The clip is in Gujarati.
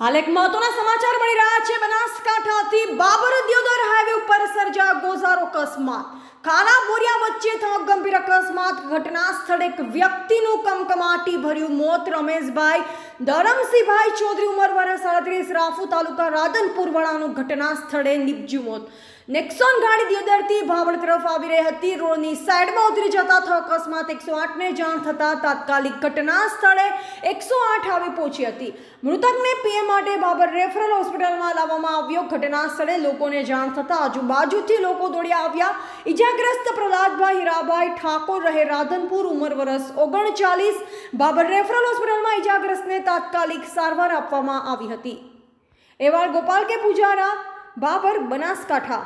હાલ એક મહત્વના સમાચાર મળી રહ્યા છે બનાસકાંઠાથી બાબર દિયોદર હાઈવે ઉપર સર્જા ગોઝારો અકસ્માત કાલા બોરિયા વચ્ચે થયો ગંભીર અકસ્માત ઘટના સ્થળે એક વ્યક્તિનું કમકમાટી ભર્યું મોત રમેશભાઈ ધરમસિંહભાઈ ચૌધરી ઉંમર વર્ષ સાડત્રીસ રાફુ તાલુકા રાધનપુર વડાનું ઘટના સ્થળે નિપજ્યું મોત નેક્સોન ગાડી દિયોદરથી ભાવડ તરફ આવી રહી હતી રોડની સાઈડમાં ઉતરી જતા થયો અકસ્માત એકસો આઠને જાણ થતાં તાત્કાલિક ઘટના સ્થળે એકસો આઠ આવી પહોંચી હતી મૃતકને પીએમ માટે બાબર રેફરલ હોસ્પિટલમાં લાવવામાં આવ્યો ઘટના સ્થળે લોકોને જાણ થતાં આજુબાજુથી લોકો દોડી આવ્યા ઇજા ઇજાગ્રસ્ત પ્રહલાદભાઈ હીરાભાઈ ઠાકોર રહે રાધનપુર ઉંમર વર્ષ ઓગણચાલીસ બાબર રેફરલ હોસ્પિટલમાં ઇજાગ્રસ્તને તાત્કાલિક સારવાર આપવામાં આવી હતી એવાળ ગોપાલ કે પૂજારા બાબર બનાસકાંઠા